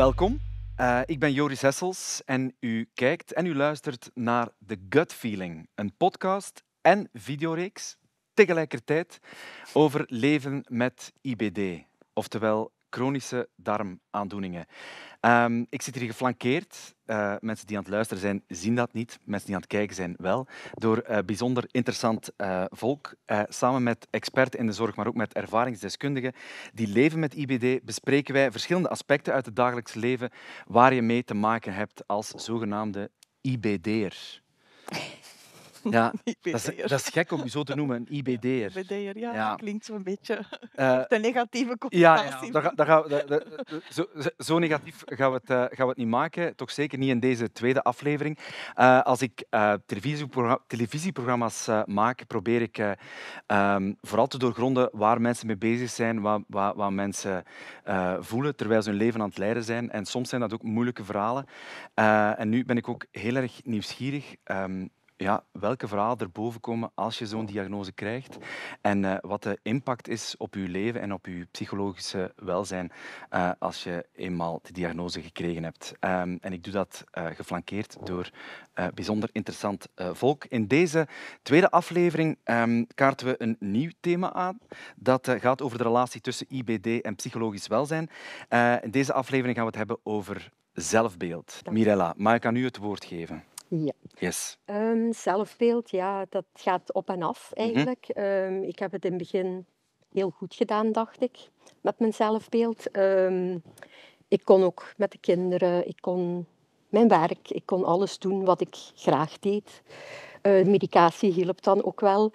Welkom. Eh, ik ben Joris Hessels en u kijkt en u luistert naar The Gut Feeling, een podcast en videoreeks tegelijkertijd over leven met IBD, oftewel chronische darmaandoeningen. Ehm, ik zit hier geflankeerd. Uh, mensen die aan het luisteren zijn, zien dat niet. Mensen die aan het kijken zijn, wel. Door eh, bijzonder interessant eh, volk. samen met experten in de zorg, maar ook met ervaringsdeskundigen die leven met IBD, bespreken wij verschillende aspecten uit het dagelijks leven waar je mee te maken hebt als zogenaamde IBD'er. Ja, dat is, dat, gek om je zo te noemen, een IBD'er. IBD'er, ja, ja. klinkt zo'n beetje uh, de negatieve connotatie. Ja, ja. Daar, gaan zo, zo, negatief gaan we, het, eh, gaan we het niet maken, toch zeker niet in deze tweede aflevering. Eh, als ik televisieprogramma's, maak, probeer ik ehm, vooral te doorgronden waar mensen mee bezig zijn, wat, mensen voelen terwijl ze hun leven aan het leiden zijn. En soms zijn dat ook moeilijke verhalen. en nu ben ik ook heel erg nieuwsgierig. Ehm, ja, welke verhalen er boven komen als je zo'n diagnose krijgt en eh, wat de impact is op uw leven en op je psychologische welzijn eh, als je eenmaal de diagnose gekregen hebt. Ehm, en ik doe dat eh, geflankeerd door bijzonder interessant volk. In deze tweede aflevering ehm, kaarten we een nieuw thema aan. Dat gaat over de relatie tussen IBD en psychologisch welzijn. in deze aflevering gaan we het hebben over zelfbeeld. Mirella, maar ik aan u het woord geven. Ja. Yes. Um, zelfbeeld, ja, dat gaat op en af mhm. eigenlijk. Ehm, ik heb het in het begin heel goed gedaan, dacht ik, met mijn zelfbeeld. Ehm, ik kon ook met de kinderen, ik kon mijn werk, ik kon alles doen wat ik graag deed. Eh, medicatie hielp dan ook wel.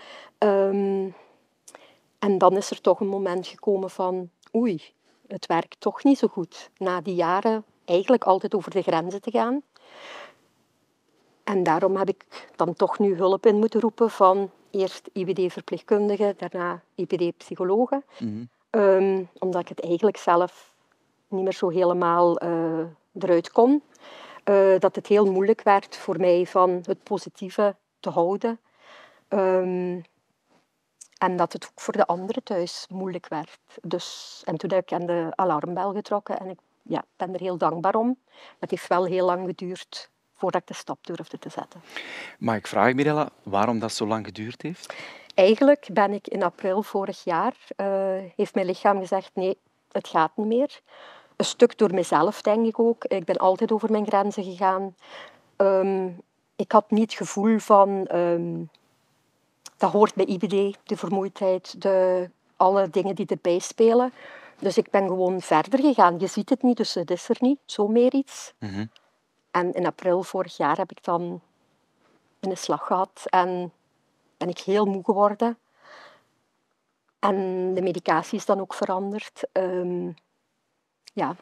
en dan is er toch een moment gekomen van, oei, het werkt toch niet zo goed. Na die jaren eigenlijk altijd over de grenzen te gaan. En daarom heb ik dan toch nu hulp in moeten roepen van eerst IBD-verpleegkundige, daarna ibd psychologen mhm. ehm, omdat ik het eigenlijk zelf niet meer zo helemaal uh, eruit kon. Eh, dat het heel moeilijk werd voor mij van het positieve te houden. Ehm, en dat het ook voor de anderen thuis moeilijk werd. Dus, en toen heb ik aan de alarmbel getrokken en ik ja, ben er heel dankbaar om. het heeft wel heel lang geduurd voordat ik de stap durfde te zetten. Mag ik vragen, Mirella, waarom dat zo lang geduurd heeft? Eigenlijk ben ik in april vorig jaar, eh, heeft mijn lichaam gezegd, nee, het gaat niet meer. Een stuk door mezelf, denk ik ook. Ik ben altijd over mijn grenzen gegaan. Ehm, ik had niet het gevoel van, ehm, dat hoort bij IBD, de vermoeidheid, de, alle dingen die erbij spelen. Dus ik ben gewoon verder gegaan. Je ziet het niet, dus het is er niet. Zo meer iets. Mhm. En in april vorig jaar heb ik dan een slag gehad en ben ik heel moe geworden. En de medicatie is dan ook veranderd. Ehm, ja.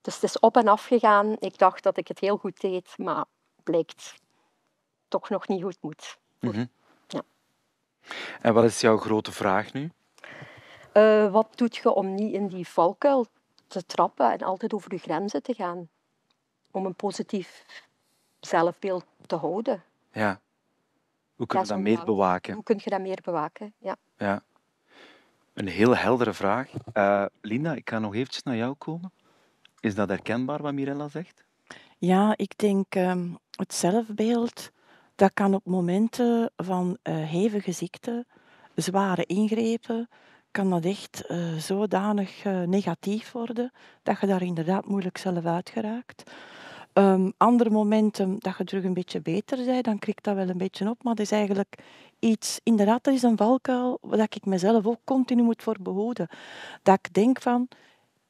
Dus het is op en af gegaan. Ik dacht dat ik het heel goed deed, maar blijkt toch nog niet goed moet. Mhm. ja. En wat is jouw grote vraag nu? Eh, wat doet je om niet in die valkuil te trappen en altijd over de grenzen te gaan? om een positief zelfbeeld te houden. Ja. Hoe kun je dat, meer bewaken? Hoe kun je dat meer bewaken, ja. ja. Een heel heldere vraag. Eh, Linda, ik ga nog eventjes naar jou komen. Is dat herkenbaar wat Mirella zegt? Ja, ik denk ehm, het zelfbeeld, dat kan op momenten van eh, hevige ziekte, zware ingrepen, kan dat echt uh, zodanig eh, negatief worden dat je daar inderdaad moeilijk zelf uit geraakt. Ehm, andere momenten dat je terug een beetje beter bent, dan krikt dat wel een beetje op. Maar dat is eigenlijk iets, inderdaad, dat is een valkuil dat ik mezelf ook continu moet voor behoeden. Dat ik denk van,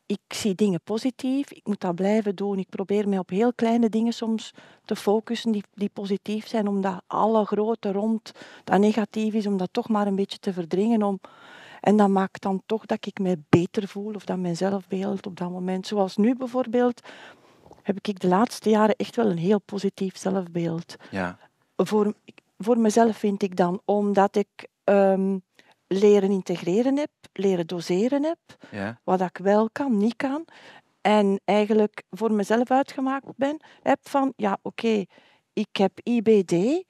ik zie dingen positief, ik moet dat blijven doen. Ik probeer mij op heel kleine dingen soms te focussen die, die positief zijn, omdat alle grote rond dat negatief is, om dat toch maar een beetje te verdringen, om en dat maakt dan toch dat ik mij beter voel of dat mijn zelfbeeld op dat moment, zoals nu bijvoorbeeld, heb ik de laatste jaren echt wel een heel positief zelfbeeld. Ja. Voor, voor mezelf vind ik dan, omdat ik ehm, leren integreren heb, leren doseren heb, wat ik wel kan, niet kan. En eigenlijk voor mezelf uitgemaakt ben, heb van, ja oké, ik heb IBD,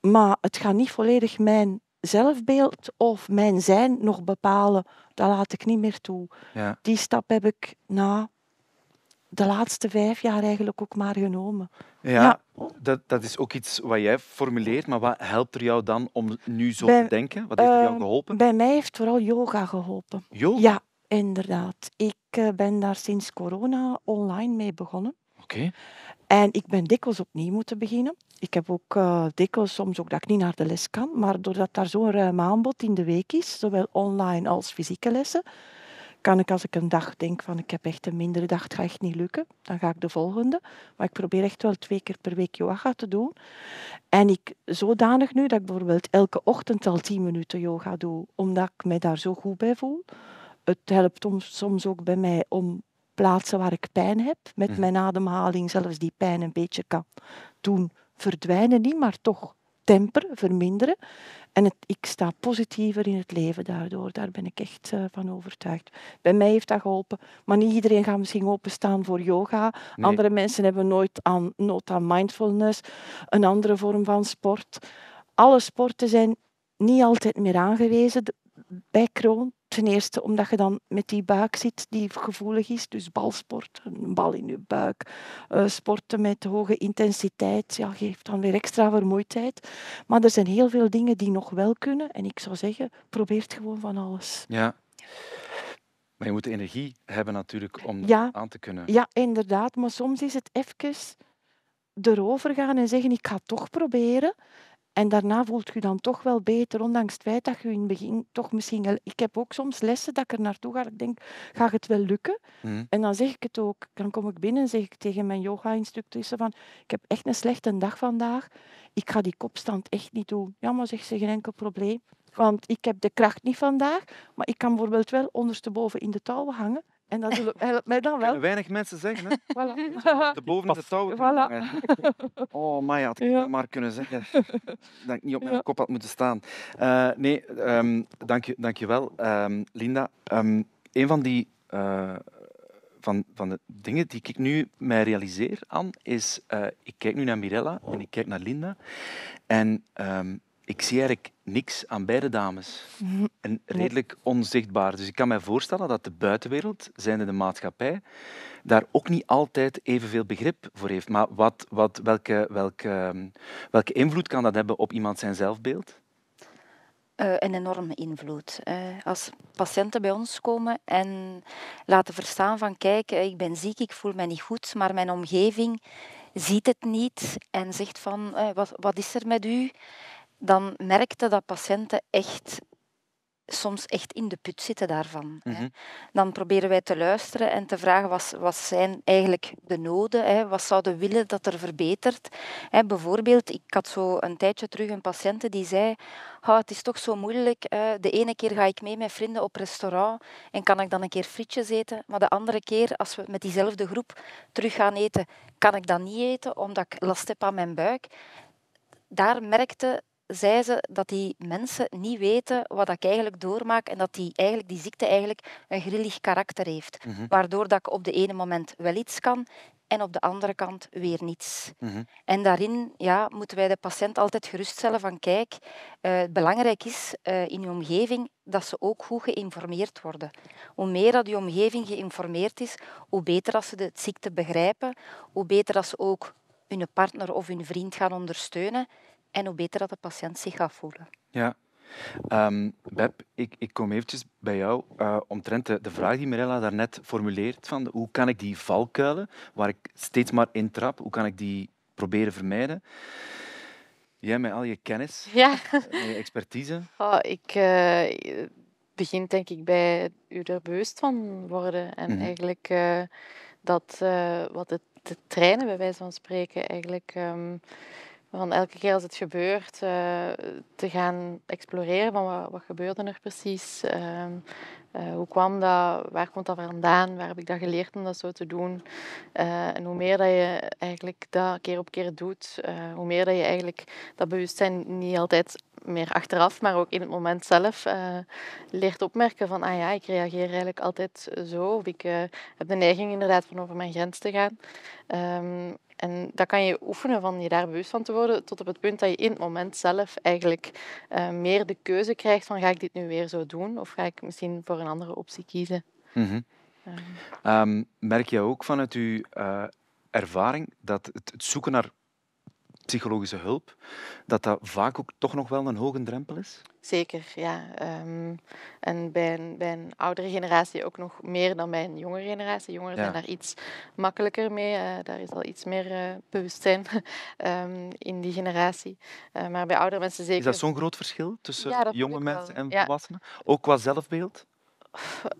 maar het gaat niet volledig mijn zelfbeeld of mijn zijn nog bepalen, dat laat ik niet meer toe. Ja. Die stap heb ik na de laatste vijf jaar eigenlijk ook maar genomen. Ja, Dat, dat is ook iets wat jij formuleert, maar wat helpt er jou dan om nu zo te denken? Wat heeft er ehm, jou geholpen? Bij mij heeft vooral yoga geholpen. Yoga? Ja, inderdaad. Ik eh, ben daar sinds corona online mee begonnen. Oké. En ik ben dikwijls opnieuw moeten beginnen. Ik heb ook eh, dikwijls soms ook dat ik niet naar de les kan. Maar doordat daar zo'n ruim aanbod in de week is, zowel online als fysieke lessen, kan ik als ik een dag denk van ik heb echt een mindere dag, het gaat echt niet lukken, dan ga ik de volgende. Maar ik probeer echt wel twee keer per week yoga te doen. En ik zodanig nu dat ik bijvoorbeeld elke ochtend al tien minuten yoga doe, omdat ik me daar zo goed bij voel. Het helpt soms ook bij mij om plaatsen waar ik pijn heb, met mhm. mijn ademhaling zelfs die pijn een beetje kan doen verdwijnen, niet, maar toch temperen, verminderen. En het, ik sta positiever in het leven daardoor. Daar ben ik echt eh, van overtuigd. Bij mij heeft dat geholpen. Maar niet iedereen gaat misschien openstaan voor yoga. Andere mensen hebben nooit aan, nood aan mindfulness. Een andere vorm van sport. Alle sporten zijn niet altijd meer aangewezen bij kroon Ten eerste omdat je dan met die buik zit die gevoelig is. Dus balsport, een bal in je buik. Eh, sporten met hoge intensiteit ja, geeft dan weer extra vermoeidheid. Maar er zijn heel veel dingen die nog wel kunnen. En ik zou zeggen, probeer gewoon van alles. Ja. Maar je moet energie hebben natuurlijk om ja, aan te kunnen. Ja, inderdaad. Maar soms is het even erover gaan en zeggen, ik ga toch proberen. En daarna voelt je dan toch wel beter, ondanks het feit dat je in het begin toch misschien Ik heb ook soms lessen dat ik er naartoe ga, ik denk, gaat het wel lukken? Mm. En dan zeg ik het ook. Dan kom ik binnen en zeg ik tegen mijn yoga-instructrice van, ik heb echt een slechte dag vandaag, ik ga die kopstand echt niet doen. Ja, maar zegt ze, geen enkel probleem. Want ik heb de kracht niet vandaag, maar ik kan bijvoorbeeld wel ondersteboven in de touwen hangen en dat helpt mij dan wel. Weinig mensen zeggen, hè? Voilà. De bovenste touw. Oh, maar had ik ja. maar kunnen zeggen. Dat ik niet op mijn kop had moeten staan. Eh, nee, ehm, dank, je, dank je wel, ehm, Linda. Ehm, een van die... Eh, van, van de dingen die ik nu mij realiseer aan, is... Eh, ik kijk nu naar Mirella en ik kijk naar Linda. En ik zie eigenlijk niks aan beide dames. En redelijk onzichtbaar. Dus ik kan mij voorstellen dat de buitenwereld, zijnde de maatschappij, daar ook niet altijd evenveel begrip voor heeft. Maar wat, wat, welke, welke, welke invloed kan dat hebben op iemand zijn zelfbeeld? Eh, een enorme invloed. als patiënten bij ons komen en laten verstaan van kijk, ik ben ziek, ik voel me niet goed, maar mijn omgeving ziet het niet en zegt van eh, wat, wat is er met u? dan merkte dat patiënten echt soms echt in de put zitten daarvan. Mhm. Dan proberen wij te luisteren en te vragen wat, wat zijn eigenlijk de noden, hè? wat zouden willen dat er verbetert. Hè, bijvoorbeeld, ik had zo een tijdje terug een patiënte die zei, oh, het is toch zo moeilijk, de ene keer ga ik mee met vrienden op restaurant en kan ik dan een keer frietjes eten, maar de andere keer, als we met diezelfde groep terug gaan eten, kan ik dat niet eten omdat ik last heb aan mijn buik. Daar merkte zei ze dat die mensen niet weten wat ik eigenlijk doormaak en dat die, eigenlijk, die ziekte eigenlijk een grillig karakter heeft. Mhm. Waardoor dat ik op de ene moment wel iets kan en op de andere kant weer niets. Mhm. En daarin ja, moeten wij de patiënt altijd geruststellen van kijk, eh, belangrijk is eh, in je omgeving dat ze ook goed geïnformeerd worden. Hoe meer dat je omgeving geïnformeerd is, hoe beter dat ze de ziekte begrijpen, hoe beter dat ze ook hun partner of hun vriend gaan ondersteunen en hoe beter dat de patiënt zich gaat voelen. Ja. Um, Beb, ik, ik, kom eventjes bij jou uh, omtrent de, de, vraag die Mirella daarnet formuleert van hoe kan ik die valkuilen, waar ik steeds maar in trap, hoe kan ik die proberen vermijden? Jij met al je kennis ja. en je expertise. Oh, ik eh, begin denk ik bij u er bewust van worden en mhm. eigenlijk eh, dat wat het, het trainen bij wijze van spreken eigenlijk... Ehm, van elke keer als het gebeurt eh, te gaan exploreren van wat, wat gebeurde er precies, uh, hoe kwam dat, waar komt dat vandaan, waar heb ik dat geleerd om dat zo te doen. Eh, en hoe meer dat je eigenlijk dat keer op keer doet, hoe meer dat je eigenlijk dat bewustzijn niet altijd meer achteraf, maar ook in het moment zelf leert opmerken van ah ja, ik reageer eigenlijk altijd zo of ik heb de neiging inderdaad van over mijn grens te gaan. Um, en dat kan je oefenen van je daar bewust van te worden, tot op het punt dat je in het moment zelf eigenlijk eh, meer de keuze krijgt van ga ik dit nu weer zo doen of ga ik misschien voor een andere optie kiezen. Mhm. Ehm. Ehm, merk je ook vanuit je eh, ervaring dat het, het, zoeken naar psychologische hulp, dat dat vaak ook toch nog wel een hoge drempel is? Zeker, ja. Ehm, en bij een, bij oudere generatie ook nog meer dan bij een jongere generatie. Jongeren zijn daar iets makkelijker mee. Eh, daar is al iets meer uh, bewustzijn ehm, in die generatie. Eh, maar bij oudere mensen zeker... Is dat zo'n groot verschil tussen jonge mensen en volwassenen? Ook qua zelfbeeld?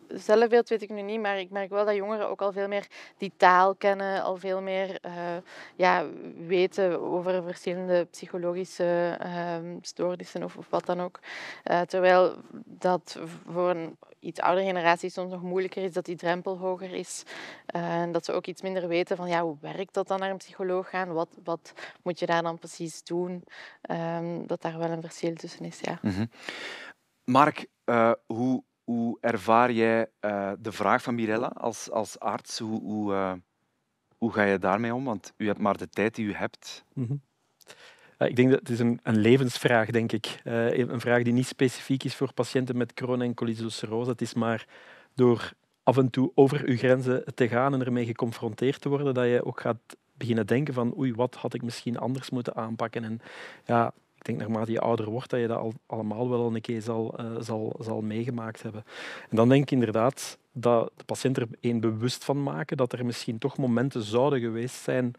zelfbeeld weet ik nu niet, maar ik merk wel dat jongeren ook al veel meer die taal kennen, al veel meer eh, ja, weten over verschillende psychologische ehm, stoornissen of, of, wat dan ook. Eh, terwijl dat voor een iets oudere generatie soms nog moeilijker is, dat die drempel hoger is. Eh, en dat ze ook iets minder weten van ja, hoe werkt dat dan naar een psycholoog gaan? Wat, wat moet je daar dan precies doen? Ehm, dat daar wel een verschil tussen is, ja. Mm -hmm. Mark, hoe hoe ervaar jij eh, de vraag van Mirella als, als arts? Hoe, hoe, eh, hoe ga je daarmee om? Want u hebt maar de tijd die u hebt. Mhm. Ik denk dat het is een, een levensvraag denk ik. Eh, een vraag die niet specifiek is voor patiënten met corona en colitis-ulcerosa. Het is maar door af en toe over uw grenzen te gaan en ermee geconfronteerd te worden, dat je ook gaat beginnen denken van oei, wat had ik misschien anders moeten aanpakken. En ja, ik denk naarmate je ouder wordt, dat je dat al, allemaal wel een keer zal, eh, zal, zal meegemaakt hebben. En dan denk ik inderdaad dat de patiënt er één bewust van maken dat er misschien toch momenten zouden geweest zijn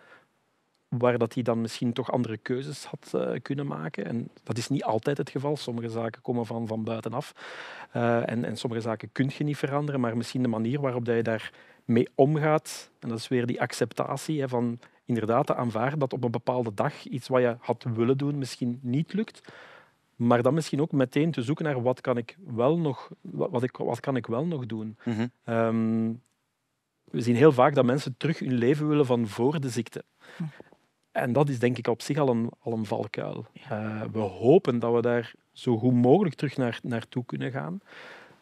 waar dat hij dan misschien toch andere keuzes had eh, kunnen maken. En dat is niet altijd het geval. Sommige zaken komen van, van buitenaf. Eh, en, en sommige zaken kun je niet veranderen, maar misschien de manier waarop dat je daar mee omgaat. En dat is weer die acceptatie van inderdaad te aanvaarden dat op een bepaalde dag iets wat je had willen doen misschien niet lukt. Maar dan misschien ook meteen te zoeken naar wat kan ik wel nog, wat ik, wat kan ik wel nog doen. Mhm. Ehm, we zien heel vaak dat mensen terug hun leven willen van voor de ziekte. Hm. En dat is denk ik op zich al een, al een valkuil. Eh, we hopen dat we daar zo goed mogelijk terug naar, naartoe kunnen gaan.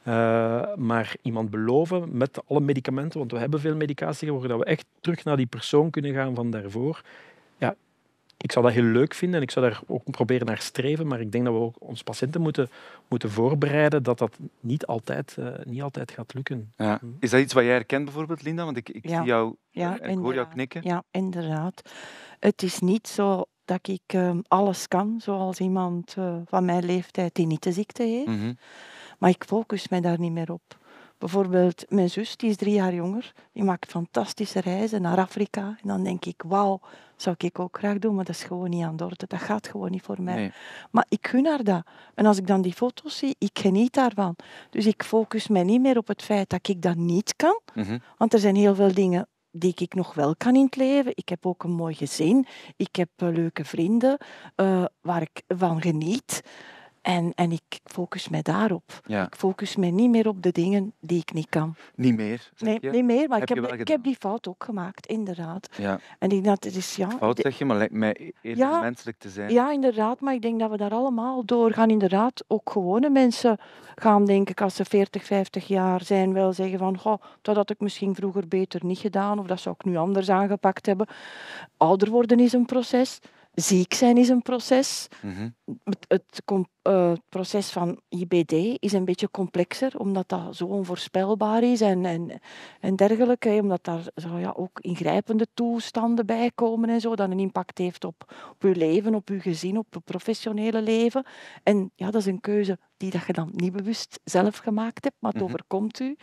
Eh, maar iemand beloven met alle medicamenten, want we hebben veel medicatie geworden, dat we echt terug naar die persoon kunnen gaan van daarvoor. Ja, ik zou dat heel leuk vinden en ik zou daar ook proberen naar streven, maar ik denk dat we ook onze patiënten moeten, moeten voorbereiden dat dat niet altijd, eh, niet altijd gaat lukken. Ja. Hm. Is dat iets wat jij herkent bijvoorbeeld, Linda? Want ik, ik zie jou en eh, hoor jou knikken. Ja, inderdaad. Het is niet zo dat ik ehm, alles kan, zoals iemand van mijn leeftijd die niet de ziekte heeft. Mhm. Maar ik focus mij daar niet meer op. Bijvoorbeeld mijn zus, die is drie jaar jonger, die maakt fantastische reizen naar Afrika. En dan denk ik, wauw, zou ik ook graag doen, maar dat is gewoon niet aan de orde. Dat gaat gewoon niet voor mij. Maar ik gun naar dat. En als ik dan die foto's zie, ik geniet daarvan. Dus ik focus mij niet meer op het feit dat ik dat niet kan. Mhm. Want er zijn heel veel dingen die ik nog wel kan in het leven. Ik heb ook een mooi gezin. Ik heb eh, leuke vrienden eh, waar ik van geniet. En, en ik focus mij daarop. Ik focus mij niet meer op de dingen die ik niet kan. Niet meer? Nee, niet meer, maar ik, heb, ik heb die fout ook gemaakt, inderdaad. Ja. En ik dat is, ja... Fout zeg je, maar lijkt mij eerder menselijk te zijn. Ja, inderdaad, maar ik denk dat we daar allemaal door gaan. Inderdaad, ook gewone mensen gaan, denk ik, als ze 40, 50 jaar zijn, wel zeggen van, goh, dat had ik misschien vroeger beter niet gedaan, of dat zou ik nu anders aangepakt hebben. Ouder worden is een proces. Ziek zijn is een proces. Mhm. Het, eh, het proces van IBD is een beetje complexer, omdat dat zo onvoorspelbaar is en, en, en dergelijke. omdat daar zo, ja, ook ingrijpende toestanden bij komen en zo, dat een impact heeft op, op je leven, op je gezin, op je professionele leven. En ja, dat is een keuze die dat je dan niet bewust zelf gemaakt hebt, maar het mhm. overkomt u.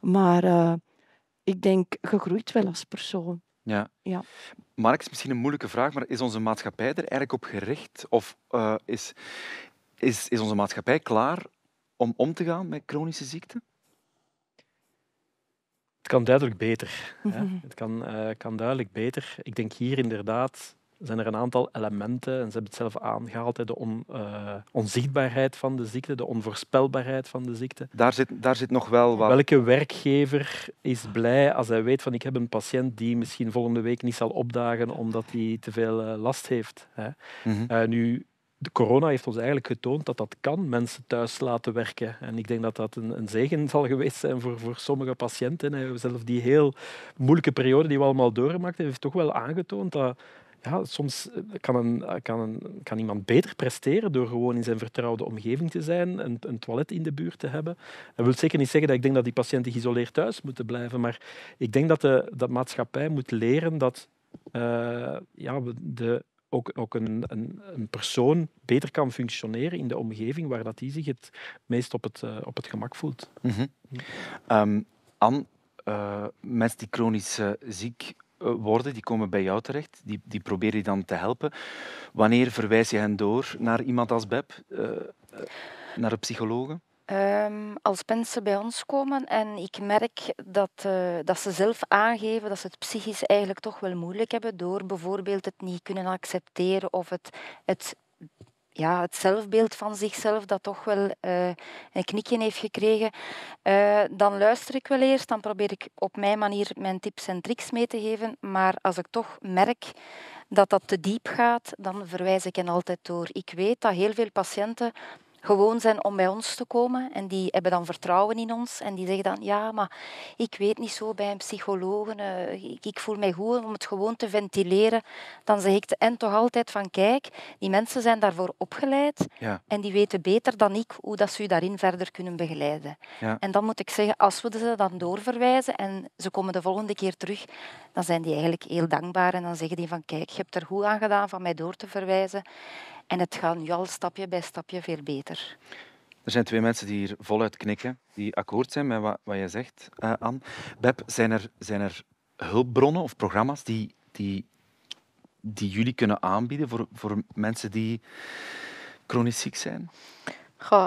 Maar eh, ik denk, gegroeid wel als persoon. Ja. ja. Mark, is misschien een moeilijke vraag, maar is onze maatschappij er eigenlijk op gericht? Of eh, is, is, is onze maatschappij klaar om om te gaan met chronische ziekten? Het kan duidelijk beter. Het kan, eh, kan duidelijk beter. Ik denk hier inderdaad zijn er een aantal elementen, en ze hebben het zelf aangehaald, de eh, onzichtbaarheid van de ziekte, de onvoorspelbaarheid van de ziekte. Daar zit, daar zit nog wel wat... Welke werkgever is blij als hij weet van ik heb een patiënt die misschien volgende week niet zal opdagen omdat hij te veel eh, last heeft. Hè? Mhm. Eh, nu, de corona heeft ons eigenlijk getoond dat dat kan, mensen thuis laten werken. En ik denk dat dat een, een zegen zal geweest zijn voor, voor sommige patiënten. Zelf die heel moeilijke periode die we allemaal doormaakten, heeft toch wel aangetoond dat ja, soms eh, kan, een, eh, kan, kan iemand beter presteren door gewoon in zijn vertrouwde omgeving te zijn, een, een toilet in de buurt te hebben. Dat wil zeker niet zeggen dat ik denk dat die patiënten geïsoleerd thuis moeten blijven, maar ik denk dat de dat maatschappij moet leren dat eh, ja, de, ook, ook een, een, een, persoon beter kan functioneren in de omgeving waar dat die zich het meest op het, op het gemak voelt. Mm Anne, mensen die chronisch ziek eh, worden, die komen bij jou terecht, die, die probeer je dan te helpen. Wanneer verwijs je hen door naar iemand als Beb, eh, eh, naar een psycholoog? Ehm, als mensen bij ons komen en ik merk dat, dat ze zelf aangeven dat ze het psychisch eigenlijk toch wel moeilijk hebben door bijvoorbeeld het niet kunnen accepteren of het, het ja, het zelfbeeld van zichzelf dat toch wel eh, een knikje heeft gekregen, eh, dan luister ik wel eerst, dan probeer ik op mijn manier mijn tips en tricks mee te geven. Maar als ik toch merk dat dat te diep gaat, dan verwijs ik hen altijd door. Ik weet dat heel veel patiënten gewoon zijn om bij ons te komen. En die hebben dan vertrouwen in ons. En die zeggen dan, ja, maar ik weet niet zo bij een psycholoog. Eh, ik, ik, voel mij goed om het gewoon te ventileren. Dan zeg ik en toch altijd van, kijk, die mensen zijn daarvoor opgeleid. En die weten beter dan ik hoe dat ze u daarin verder kunnen begeleiden. En dan moet ik zeggen, als we ze dan doorverwijzen en ze komen de volgende keer terug, dan zijn die eigenlijk heel dankbaar. En dan zeggen die van, kijk, je hebt er goed aan gedaan van mij door te verwijzen. En het gaat nu al stapje bij stapje veel beter. Er zijn twee mensen die hier voluit knikken, die akkoord zijn met wat, wat je zegt, uh, Anne. Beb, zijn er, zijn er hulpbronnen of programma's die, die, die jullie kunnen aanbieden voor, voor mensen die chronisch ziek zijn?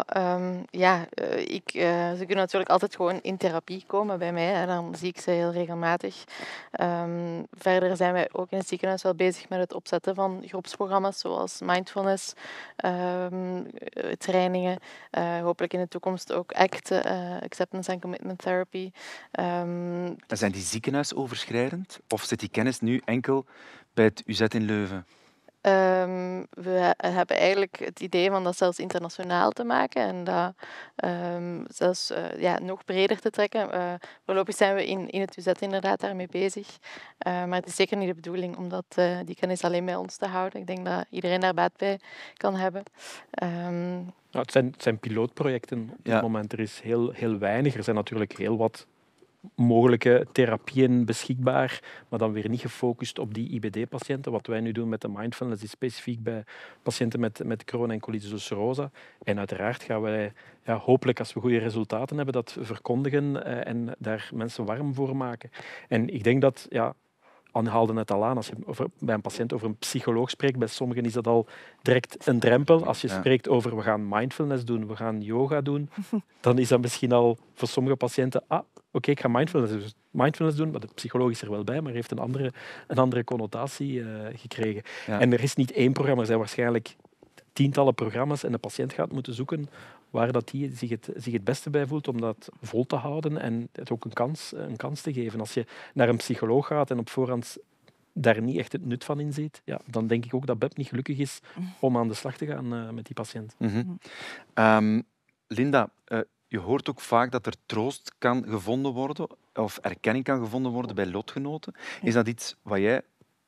Ehm, ja, eh, ik, eh, ze kunnen natuurlijk altijd gewoon in therapie komen bij mij. En dan zie ik ze heel regelmatig. Ehm, verder zijn wij ook in het ziekenhuis wel bezig met het opzetten van groepsprogramma's zoals mindfulness, ehm, eh, trainingen. hopelijk in de toekomst ook ACT, Acceptance and Commitment Therapy. zijn die ziekenhuisoverschrijdend? Of zit die kennis nu enkel bij het UZ in Leuven? Ehm, we hebben eigenlijk het idee van dat zelfs internationaal te maken en dat ehm, zelfs eh, ja, nog breder te trekken. Uh, voorlopig zijn we in, in het UZ inderdaad daarmee bezig. Eh, maar het is zeker niet de bedoeling om dat, die kennis alleen bij ons te houden. Ik denk dat iedereen daar baat bij kan hebben. Ehm, nou, het, zijn, zijn, pilootprojecten op dit moment. Er is heel, heel weinig. Er zijn natuurlijk heel wat mogelijke therapieën beschikbaar, maar dan weer niet gefocust op die IBD-patiënten. Wat wij nu doen met de mindfulness is specifiek bij patiënten met, met Crohn en colitis ulcerosa. En uiteraard gaan wij ja, hopelijk, als we goede resultaten hebben, dat verkondigen eh, en daar mensen warm voor maken. En ik denk dat ja, Anne haalde het al aan, als je over, bij een patiënt over een psycholoog spreekt, bij sommigen is dat al direct een drempel. Als je spreekt over we gaan mindfulness doen, we gaan yoga doen, dan is dat misschien al voor sommige patiënten, ah, oké, ik ga mindfulness, dus- mindfulness doen, maar de psycholoog is er wel bij, maar heeft een andere, een andere connotatie eh, gekregen. En er is niet één programma, er zijn waarschijnlijk tientallen programma's en de patiënt gaat moeten zoeken waar dat die zich het, zich het beste bij voelt om dat vol te houden en het ook een kans, een kans te geven. Als je naar een psycholoog gaat en op voorhand daar niet echt het nut van in ziet, ja, dan denk ik ook dat Beb niet gelukkig is om aan de slag te gaan eh, met die patiënt. Mhm. Ehm, Linda, eh, je hoort ook vaak dat er troost kan gevonden worden of erkenning kan gevonden worden bij lotgenoten. Is dat iets wat jij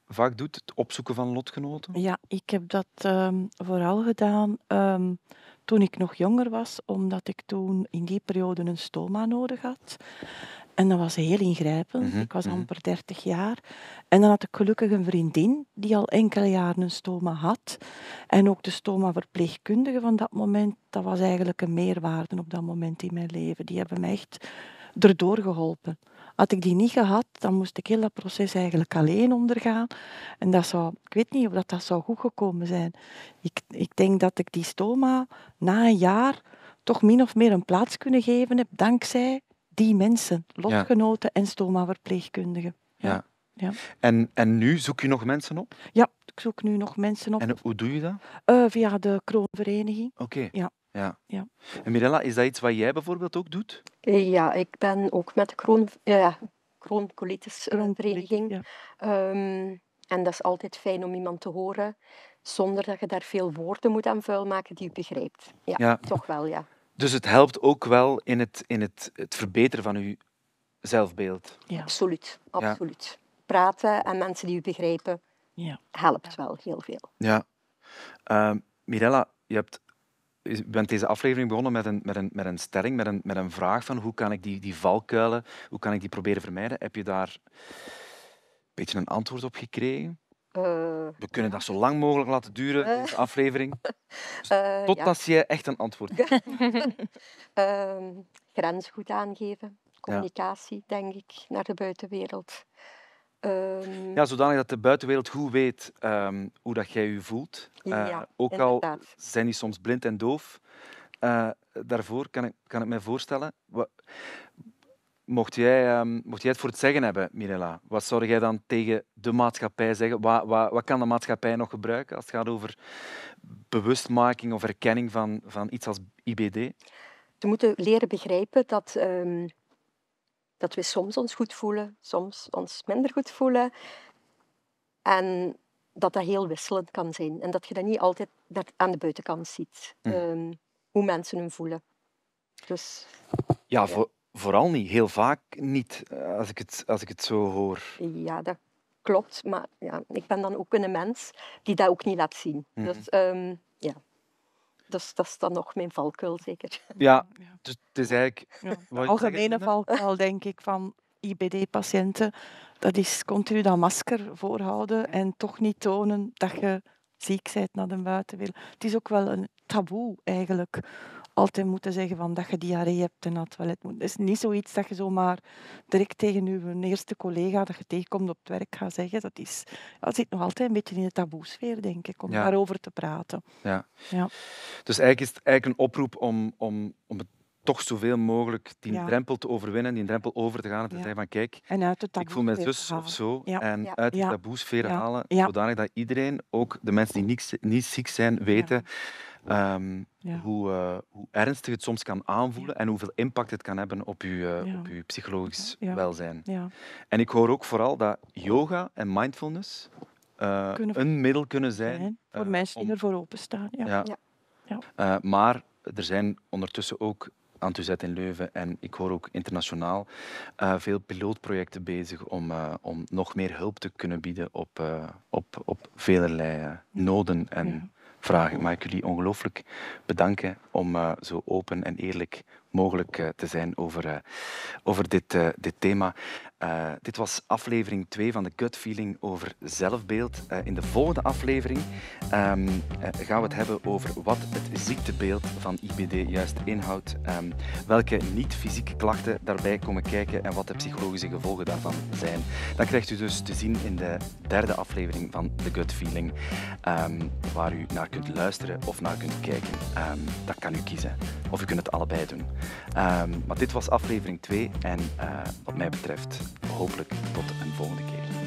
vaak doet, het opzoeken van lotgenoten? Ja, ik heb dat ehm, vooral gedaan ehm, toen ik nog jonger was, omdat ik toen in die periode een stoma nodig had. En dat was heel ingrijpend. Mhm, ik was mhm. amper 30 jaar. En dan had ik gelukkig een vriendin die al enkele jaren een stoma had. En ook de stoma-verpleegkundige van dat moment, dat was eigenlijk een meerwaarde op dat moment in mijn leven. Die hebben me echt erdoor geholpen. Had ik die niet gehad, dan moest ik heel dat proces eigenlijk alleen ondergaan. En dat zou, ik weet niet of dat, dat zou goed gekomen zijn. Ik, ik denk dat ik die stoma na een jaar toch min of meer een plaats kunnen geven heb, dankzij die mensen, lotgenoten en stoma-verpleegkundigen. Ja. ja. En, en nu zoek je nog mensen op? Ja, ik zoek nu nog mensen op. En hoe doe je dat? Eh, via de kroonvereniging. Oké. Ja. Ja. ja. Mirella, is dat iets wat jij bijvoorbeeld ook doet? Eh, ja, ik ben ook met de kroon, eh, ja, vereniging. Ehm, en dat is altijd fijn om iemand te horen, zonder dat je daar veel woorden moet aan vuil maken die je begrijpt. Ja, toch wel, ja. Dus het helpt ook wel in het, in het, het verbeteren van uw zelfbeeld. Ja. Absoluut, absoluut. Praten en mensen die u begrijpen, helpt wel heel veel. Ja. Ehm, Mirella, je hebt je bent deze aflevering begonnen met een, met een, met een stelling, met een, met een vraag van hoe kan ik die, die valkuilen, hoe kan ik die proberen vermijden? Heb je daar een beetje een antwoord op gekregen? Eh, We kunnen dat zo lang mogelijk laten duren, uh, deze aflevering. Uh, totdat ja. je echt een antwoord hebt. Ehm, grens goed aangeven, communicatie, denk ik, naar de buitenwereld. Um... Ja, zodanig dat de buitenwereld goed weet ehm, hoe dat jij je voelt. Eh, ja, ook al zijn die soms blind en doof. Eh, daarvoor kan ik, kan ik mij voorstellen. mocht, jij, ehm, mocht jij het voor het zeggen hebben, Mirella, wat zou jij dan tegen de maatschappij zeggen? Wat, wat, wat kan de maatschappij nog gebruiken als het gaat over bewustmaking of erkenning van, van iets als IBD? Ze moeten leren begrijpen dat dat we soms ons goed voelen, soms ons minder goed voelen. En dat dat heel wisselend kan zijn. En dat je dat niet altijd aan de buitenkant ziet, hm. ehm, hoe mensen hun voelen. Dus, ja, vooral niet. Heel vaak niet, eh, als ik, het, als ik het zo hoor. Ja, dat klopt. Maar ja, ik ben dan ook een mens die dat ook niet laat zien. Hm. Dus ehm, ja. Dus dat is dan nog mijn valkuil, zeker. Ja, dus het is eigenlijk... Ja, algemene valkuil, denk ik, van IBD-patiënten. Dat is continu dat masker voorhouden en toch niet tonen dat je ziek bent naar de wil Het is ook wel een taboe, eigenlijk altijd moeten zeggen van dat je diarree hebt en naar het toilet moet. Het is niet zoiets dat je zomaar direct tegen je eerste collega dat je tegenkomt op het werk gaat zeggen. Dat, is, dat zit nog altijd een beetje in de taboesfeer, denk ik, om daarover te praten. Ja. ja. Dus eigenlijk is het eigenlijk een oproep om, om, om het toch zoveel mogelijk die drempel te overwinnen, die drempel over te gaan en te ja. zeggen van kijk, ik voel me zus of zo. En uit die taboesfeer halen, zodanig dat iedereen, ook de mensen die niet, niet ziek zijn, weten Ehm, hoe, eh, hoe, ernstig het soms kan aanvoelen en hoeveel impact het kan hebben op eh, je, psychologisch ja. welzijn. En ik hoor ook vooral dat yoga en mindfulness eh, een middel kunnen zijn. voor mensen die om... ervoor openstaan. Ja. Ja. maar er zijn ondertussen ook aan Tuzet in Leuven en ik hoor ook internationaal veel pilootprojecten bezig om, om nog meer hulp te kunnen bieden op, op, op noden en vragen. Mag ik jullie ongelooflijk bedanken om eh, zo open en eerlijk mogelijk eh, te zijn over, eh, over dit, eh, dit thema. dit was aflevering 2 van de Gut Feeling over zelfbeeld. in de volgende aflevering ehm, gaan we het hebben over wat het ziektebeeld van IBD juist inhoudt, ehm, welke niet-fysieke klachten daarbij komen kijken en wat de psychologische gevolgen daarvan zijn. Dat krijgt u dus te zien in de derde aflevering van de Gut Feeling, ehm, waar u naar kunt luisteren of naar kunt kijken. dat kan u kiezen, of u kunt het allebei doen. Ehm, maar dit was aflevering 2 en eh, wat mij betreft hopelijk tot een volgende keer.